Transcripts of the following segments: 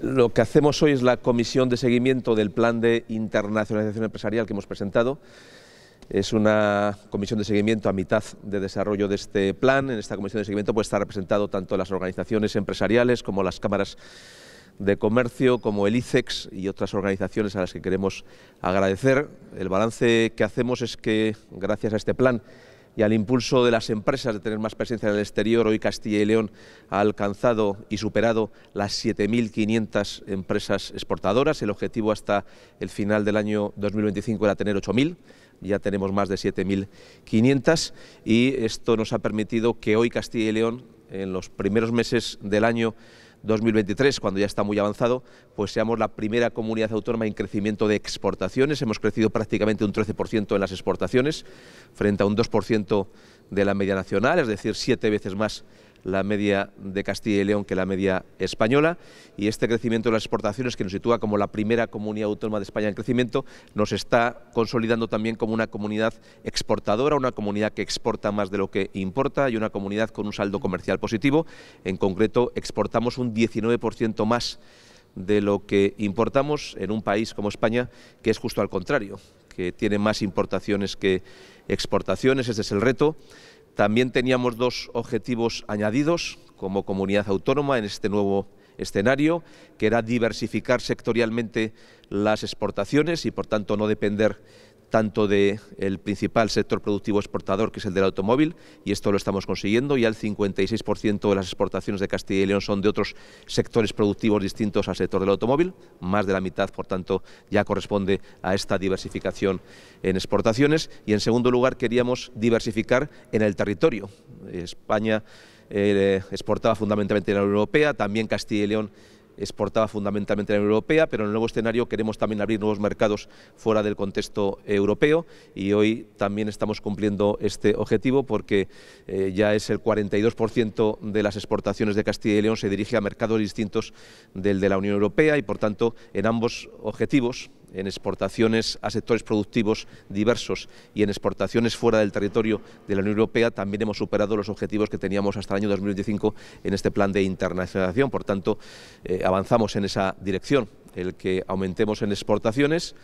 Lo que hacemos hoy es la comisión de seguimiento del plan de internacionalización empresarial que hemos presentado. Es una comisión de seguimiento a mitad de desarrollo de este plan. En esta comisión de seguimiento puede estar representado tanto las organizaciones empresariales como las cámaras de comercio, como el ICEX y otras organizaciones a las que queremos agradecer. El balance que hacemos es que, gracias a este plan, y al impulso de las empresas de tener más presencia en el exterior, hoy Castilla y León ha alcanzado y superado las 7.500 empresas exportadoras. El objetivo hasta el final del año 2025 era tener 8.000 ya tenemos más de 7.500 y esto nos ha permitido que hoy Castilla y León, en los primeros meses del año 2023, cuando ya está muy avanzado, pues seamos la primera comunidad autónoma en crecimiento de exportaciones. Hemos crecido prácticamente un 13% en las exportaciones, frente a un 2% de la media nacional, es decir, siete veces más la media de Castilla y León que la media española y este crecimiento de las exportaciones que nos sitúa como la primera comunidad autónoma de España en crecimiento nos está consolidando también como una comunidad exportadora, una comunidad que exporta más de lo que importa y una comunidad con un saldo comercial positivo. En concreto, exportamos un 19% más de lo que importamos en un país como España, que es justo al contrario, que tiene más importaciones que exportaciones, ese es el reto. También teníamos dos objetivos añadidos como comunidad autónoma en este nuevo escenario, que era diversificar sectorialmente las exportaciones y, por tanto, no depender tanto del principal sector productivo exportador, que es el del automóvil, y esto lo estamos consiguiendo. Ya el 56% de las exportaciones de Castilla y León son de otros sectores productivos distintos al sector del automóvil. Más de la mitad, por tanto, ya corresponde a esta diversificación en exportaciones. Y en segundo lugar, queríamos diversificar en el territorio. España eh, exportaba fundamentalmente en la Unión Europea, también Castilla y León exportaba fundamentalmente a la Unión Europea, pero en el nuevo escenario queremos también abrir nuevos mercados fuera del contexto europeo y hoy también estamos cumpliendo este objetivo porque eh, ya es el 42% de las exportaciones de Castilla y León se dirige a mercados distintos del de la Unión Europea y por tanto en ambos objetivos en exportaciones a sectores productivos diversos y en exportaciones fuera del territorio de la Unión Europea, también hemos superado los objetivos que teníamos hasta el año 2025 en este plan de internacionalización. Por tanto, eh, avanzamos en esa dirección, el que aumentemos en exportaciones,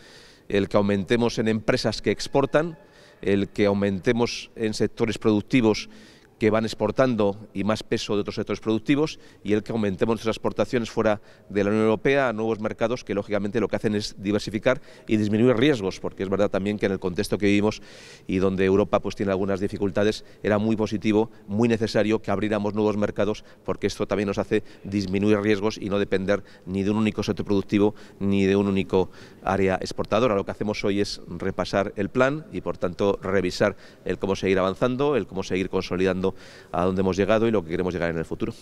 el que aumentemos en empresas que exportan, el que aumentemos en sectores productivos que van exportando y más peso de otros sectores productivos y el que aumentemos nuestras exportaciones fuera de la Unión Europea a nuevos mercados que lógicamente lo que hacen es diversificar y disminuir riesgos, porque es verdad también que en el contexto que vivimos y donde Europa pues tiene algunas dificultades era muy positivo, muy necesario que abriéramos nuevos mercados porque esto también nos hace disminuir riesgos y no depender ni de un único sector productivo ni de un único área exportadora. Lo que hacemos hoy es repasar el plan y por tanto revisar el cómo seguir avanzando, el cómo seguir consolidando a dónde hemos llegado y lo que queremos llegar en el futuro.